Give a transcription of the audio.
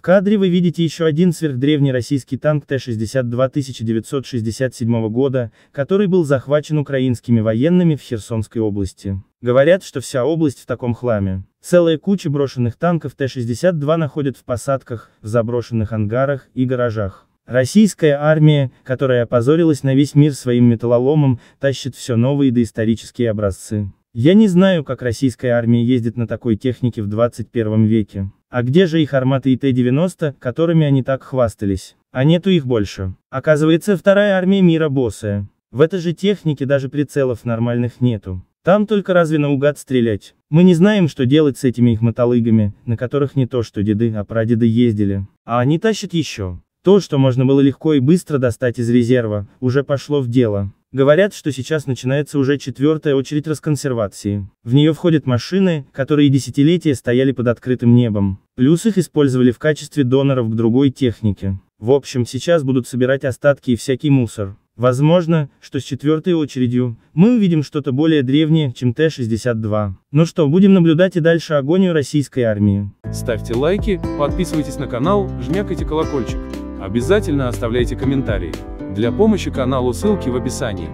В кадре вы видите еще один сверхдревний российский танк Т-62 1967 года, который был захвачен украинскими военными в Херсонской области. Говорят, что вся область в таком хламе. Целая куча брошенных танков Т-62 находят в посадках, в заброшенных ангарах и гаражах. Российская армия, которая опозорилась на весь мир своим металлоломом, тащит все новые доисторические образцы. Я не знаю, как российская армия ездит на такой технике в 21 веке. А где же их арматы и Т-90, которыми они так хвастались? А нету их больше. Оказывается, вторая армия мира босая. В этой же технике даже прицелов нормальных нету. Там только разве наугад стрелять. Мы не знаем, что делать с этими их мотолыгами, на которых не то что деды, а прадеды ездили. А они тащат еще. То, что можно было легко и быстро достать из резерва, уже пошло в дело. Говорят, что сейчас начинается уже четвертая очередь расконсервации. В нее входят машины, которые десятилетия стояли под открытым небом. Плюс их использовали в качестве доноров к другой технике. В общем, сейчас будут собирать остатки и всякий мусор. Возможно, что с четвертой очередью, мы увидим что-то более древнее, чем Т-62. Ну что, будем наблюдать и дальше агонию российской армии. Ставьте лайки, подписывайтесь на канал, жмякайте колокольчик. Обязательно оставляйте комментарии. Для помощи каналу ссылки в описании.